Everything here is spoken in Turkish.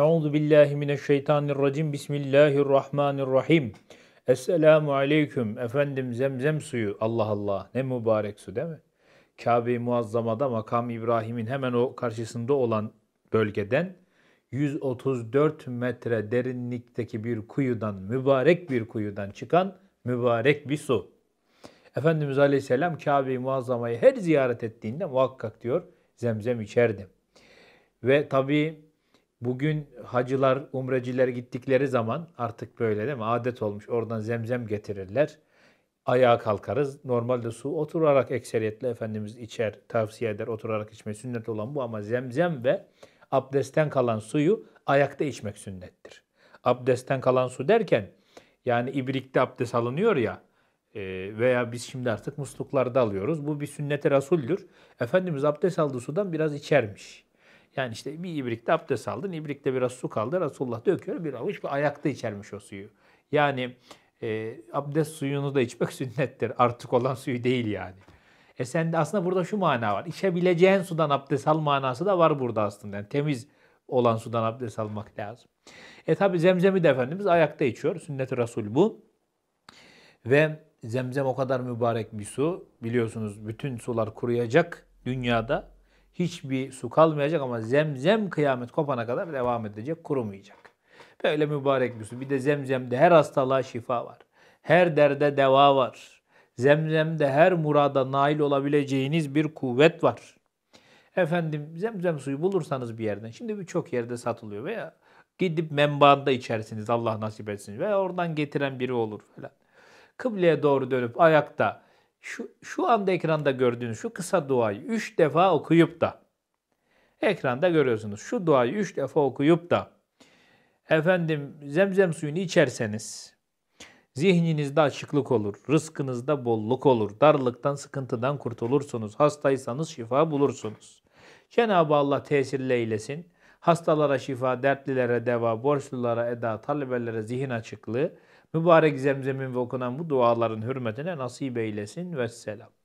Euzu billahi mineşşeytanirracim. Bismillahirrahmanirrahim. Esselamu aleyküm. Efendim zemzem suyu. Allah Allah. Ne mübarek su değil mi? Kabe-i Muazzama'da makam İbrahim'in hemen o karşısında olan bölgeden 134 metre derinlikteki bir kuyudan, mübarek bir kuyudan çıkan mübarek bir su. Efendimiz Aleyhisselam Kabe-i Muazzama'yı her ziyaret ettiğinde muhakkak diyor zemzem içerdi. Ve tabii Bugün hacılar, umreciler gittikleri zaman artık böyle değil mi? Adet olmuş. Oradan zemzem getirirler. Ayağa kalkarız. Normalde su oturarak ekseriyetle Efendimiz içer, tavsiye eder. Oturarak içmek sünnet olan bu ama zemzem ve abdestten kalan suyu ayakta içmek sünnettir. Abdestten kalan su derken yani ibrikte abdest alınıyor ya e, veya biz şimdi artık musluklarda alıyoruz. Bu bir sünnete rasuldür. Efendimiz abdest aldığı sudan biraz içermiş. Yani işte bir ibrikte abdest aldın, ibrikte biraz su kaldı. Resulullah döküyor bir avuç ve ayakta içermiş o suyu. Yani e, abdest suyunu da içmek sünnettir. Artık olan suyu değil yani. E sen de aslında burada şu mana var. içebileceğin sudan abdest al manası da var burada aslında. Yani temiz olan sudan abdest almak lazım. E tabi zemzemi de Efendimiz ayakta içiyor. Sünnet-i Resul bu. Ve zemzem o kadar mübarek bir su. Biliyorsunuz bütün sular kuruyacak dünyada hiçbir su kalmayacak ama zemzem kıyamet kopana kadar devam edecek, kurumayacak. Böyle mübarek bir su. Bir de zemzemde her hastalığa şifa var. Her derde deva var. Zemzemde her murada nail olabileceğiniz bir kuvvet var. Efendim zemzem suyu bulursanız bir yerden, şimdi birçok yerde satılıyor veya gidip menbaanda içersiniz Allah nasip etsin veya oradan getiren biri olur falan. Kıbleye doğru dönüp ayakta şu, şu anda ekranda gördüğünüz şu kısa duayı üç defa okuyup da ekranda görüyorsunuz. Şu duayı üç defa okuyup da efendim zemzem suyunu içerseniz zihninizde açıklık olur, rızkınızda bolluk olur, darlıktan, sıkıntıdan kurtulursunuz, hastaysanız şifa bulursunuz. Cenab-ı Allah tesirle eylesin. Hastalara şifa, dertlilere deva, borçlulara eda, talebelere zihin açıklığı, Mübarek zemzemin ve okunan bu duaların hürmetine nasip eylesin. ve selam.